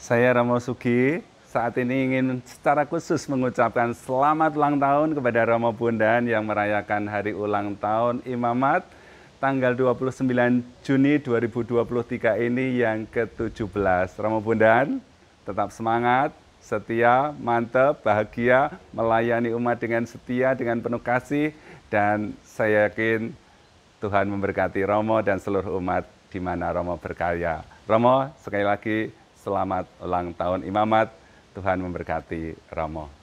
Saya Romo Sugi, saat ini ingin secara khusus mengucapkan selamat ulang tahun kepada Romo Bondan yang merayakan hari ulang tahun Imamat tanggal 29 Juni 2023 ini yang ke-17. Romo Bondan, tetap semangat, setia, mantap, bahagia, melayani umat dengan setia, dengan penuh kasih, dan saya yakin Tuhan memberkati Romo dan seluruh umat di mana Romo berkarya. Romo, sekali lagi selamat ulang tahun imamat. Tuhan memberkati Romo.